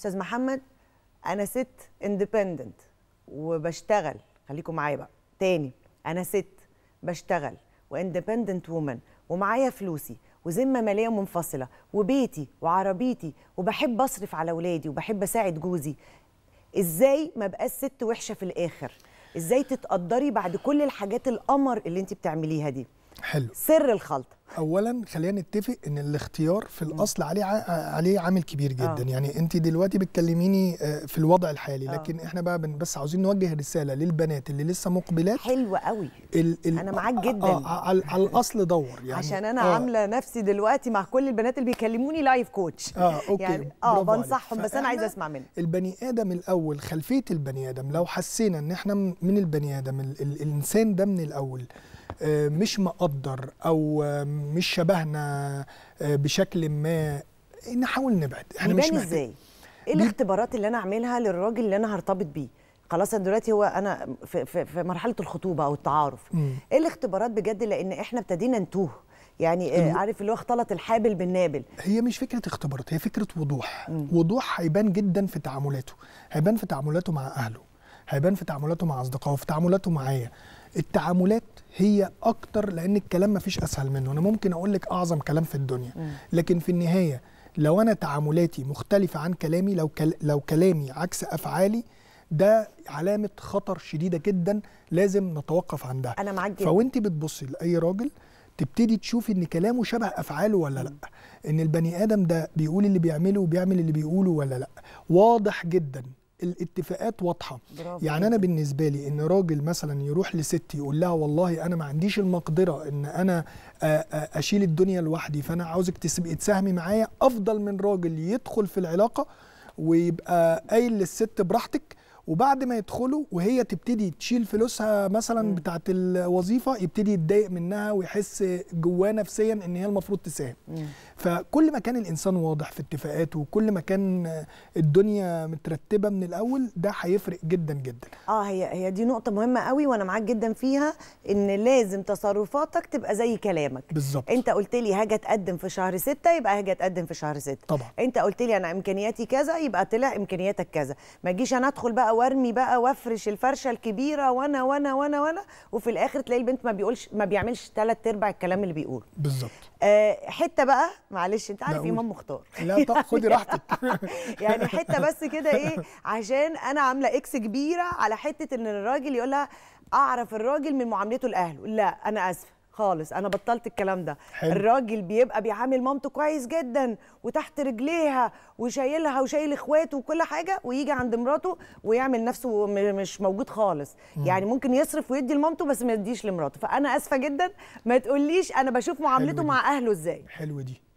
استاذ محمد انا ست اندبندنت وبشتغل خليكم معايا بقى تاني انا ست بشتغل واندبندنت وومن ومعايا فلوسي وذمه ماليه منفصله وبيتي وعربيتي وبحب اصرف على اولادي وبحب اساعد جوزي ازاي ما بقاش ست وحشه في الاخر ازاي تتقدري بعد كل الحاجات القمر اللي انت بتعمليها دي حلو سر الخلطه اولا خلينا نتفق ان الاختيار في الاصل عليه عليه عامل كبير جدا آه. يعني انت دلوقتي بتكلميني آه، في الوضع الحالي آه. لكن احنا بقى بس عاوزين نوجه رساله للبنات اللي لسه مقبلات حلو قوي ال ال انا معاك جدا آه،, آه على, على الاصل دور يعني عشان انا آه. عامله نفسي دلوقتي مع كل البنات اللي بيكلموني لايف كوتش اه اوكي يعني اه بنصحهم بس انا عايزه اسمع منك البني ادم الاول خلفيه البني ادم لو حسينا ان احنا من البني ادم ال ال الانسان ده من الاول آه، مش مقدر او آه، مش شبهنا آه، بشكل ما نحاول نبعد احنا مش ازاي ايه الاختبارات اللي انا اعملها للراجل اللي انا هرتبط بيه خلاص دلوقتي هو انا في, في, في مرحله الخطوبه او التعارف ايه الاختبارات بجد لان احنا ابتدينا نتوه يعني عارف اللي هو اختلط الحابل بالنابل هي مش فكره اختبارات هي فكره وضوح مم. وضوح هيبان جدا في تعاملاته هيبان في تعاملاته مع اهله هيبان في تعاملاته مع اصدقائه في تعاملاته معايا التعاملات هي اكتر لان الكلام مفيش اسهل منه انا ممكن اقول لك اعظم كلام في الدنيا لكن في النهايه لو انا تعاملاتي مختلفه عن كلامي لو كل... لو كلامي عكس افعالي ده علامه خطر شديده جدا لازم نتوقف عندها انا معاك جدا فوانت بتبصي لاي راجل تبتدي تشوفي ان كلامه شبه افعاله ولا لا ان البني ادم ده بيقول اللي بيعمله وبيعمل اللي بيقوله ولا لا واضح جدا الاتفاقات واضحه برافو. يعني انا بالنسبه لي ان راجل مثلا يروح لست يقول لها والله انا ما عنديش المقدره ان انا اشيل الدنيا لوحدي فانا عاوزك تسبقي تساهمي معايا افضل من راجل يدخل في العلاقه ويبقى قايل للست براحتك وبعد ما يدخلوا وهي تبتدي تشيل فلوسها مثلا بتاعه الوظيفه يبتدي يتضايق منها ويحس جواه نفسيا ان هي المفروض تساهم فكل ما كان الانسان واضح في اتفاقاته وكل ما كان الدنيا مترتبه من الاول ده هيفرق جدا جدا اه هي هي دي نقطه مهمه قوي وانا معاك جدا فيها ان لازم تصرفاتك تبقى زي كلامك بالظبط انت قلت لي هاجي اتقدم في شهر ستة يبقى هاجي اتقدم في شهر ستة طبعا انت قلت لي انا امكانياتي كذا يبقى طلع امكانياتك كذا ما اجيش انا ادخل بقى وارمي بقى وافرش الفرشه الكبيره وانا وانا وانا وانا وفي الاخر تلاقي البنت ما بيقولش ما بيعملش ثلاث ارباع الكلام اللي بيقوله بالظبط آه حته بقى معلش انت عارف امام مختار لا طب خدي راحتك يعني حته بس كده ايه عشان انا عامله اكس كبيره على حته ان الراجل يقول لها اعرف الراجل من معاملته لاهله لا انا اسفه خالص انا بطلت الكلام ده حلو. الراجل بيبقى بيعامل مامته كويس جدا وتحت رجليها وشايلها وشايل اخواته وكل حاجه ويجي عند مراته ويعمل نفسه مش موجود خالص مم. يعني ممكن يصرف ويدي لمامته بس ما يديش لمراته فانا اسفه جدا ما تقوليش انا بشوف معاملته مع اهله ازاي حلو دي